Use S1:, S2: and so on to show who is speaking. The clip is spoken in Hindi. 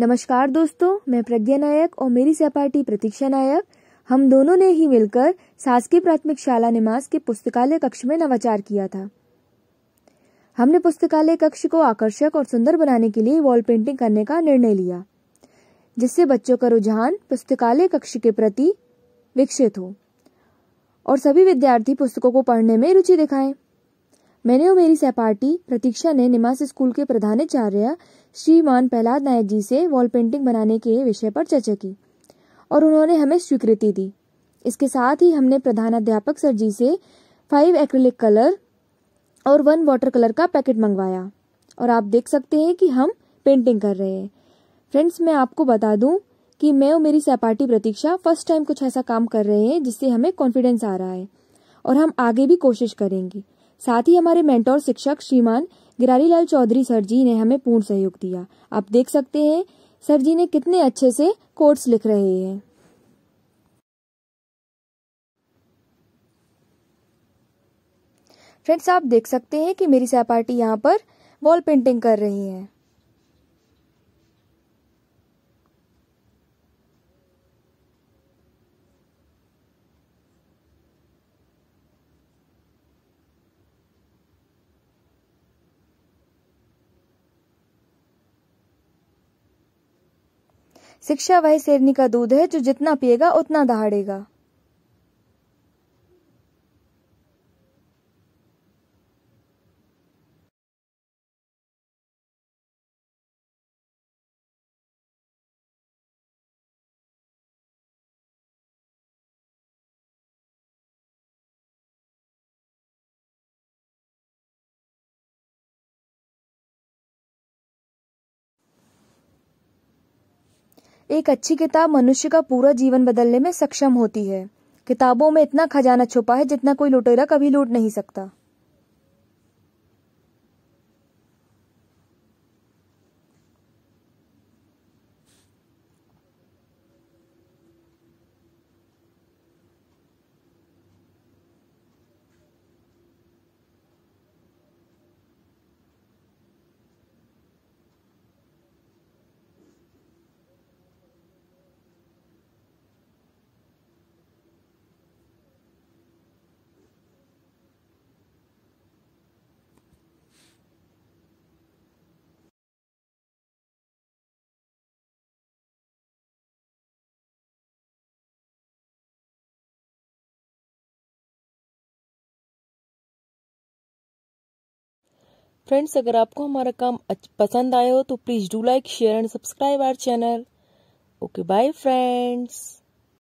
S1: नमस्कार दोस्तों मैं प्रज्ञा नायक और मेरी सहपाठी प्रतीक्षा नायक हम दोनों ने ही मिलकर शासकीय प्राथमिक शाला निमास के पुस्तकालय कक्ष में नवाचार किया था हमने पुस्तकालय कक्ष को आकर्षक और सुंदर बनाने के लिए वॉल पेंटिंग करने का निर्णय लिया जिससे बच्चों का रुझान पुस्तकालय कक्ष के प्रति विकसित हो और सभी विद्यार्थी पुस्तकों को पढ़ने में रुचि दिखाएं मैंने और मेरी सहपाठी प्रतीक्षा ने निवास स्कूल के प्रधानाचार्य श्रीमान प्रहलाद नायक जी से वॉल पेंटिंग बनाने के विषय पर चर्चा की और उन्होंने हमें स्वीकृति दी इसके साथ ही हमने प्रधानाध्यापक सर जी से फाइव एक्रिलिक कलर और वन वाटर कलर का पैकेट मंगवाया और आप देख सकते हैं कि हम पेंटिंग कर रहे हैं फ्रेंड्स मैं आपको बता दूं कि मैं और मेरी सहपाठी प्रतीक्षा फर्स्ट टाइम कुछ ऐसा काम कर रहे हैं जिससे हमें कॉन्फिडेंस आ रहा है और हम आगे भी कोशिश करेंगे साथ ही हमारे मेंटोर शिक्षक श्रीमान गिरारी लाल चौधरी सर जी ने हमें पूर्ण सहयोग दिया आप देख सकते हैं सर जी ने कितने अच्छे से कोर्स लिख रहे हैं फ्रेंड्स आप देख सकते हैं कि मेरी सहपाठी यहाँ पर वॉल पेंटिंग कर रही है शिक्षा वह शेरनी का दूध है जो जितना पिएगा उतना दहाड़ेगा एक अच्छी किताब मनुष्य का पूरा जीवन बदलने में सक्षम होती है किताबों में इतना खजाना छुपा है जितना कोई लुटेरा कभी लूट नहीं सकता फ्रेंड्स अगर आपको हमारा काम पसंद आया हो तो please do like share and subscribe our channel okay bye friends